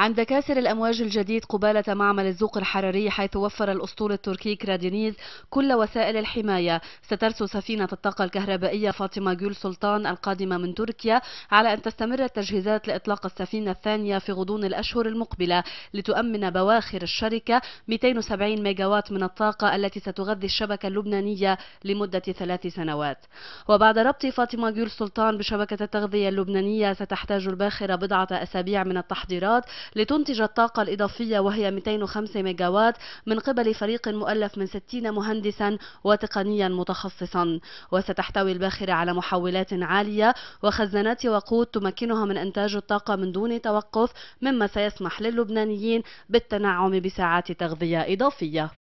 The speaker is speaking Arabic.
عند كاسر الأمواج الجديد قبالة معمل الزوق الحراري حيث وفر الأسطول التركي كرادينيز كل وسائل الحماية سترسو سفينة الطاقة الكهربائية فاطمة جول سلطان القادمة من تركيا على أن تستمر التجهيزات لإطلاق السفينة الثانية في غضون الأشهر المقبلة لتؤمن بواخر الشركة 270 ميجاوات من الطاقة التي ستغذي الشبكة اللبنانية لمدة ثلاث سنوات وبعد ربط فاطمة جول سلطان بشبكة التغذية اللبنانية ستحتاج الباخرة بضعة أسابيع من التحضيرات لتنتج الطاقة الإضافية وهي 205 ميجاوات من قبل فريق مؤلف من 60 مهندسا وتقنيا متخصصا وستحتوي الباخرة على محولات عالية وخزانات وقود تمكنها من إنتاج الطاقة من دون توقف مما سيسمح للبنانيين بالتنعم بساعات تغذية إضافية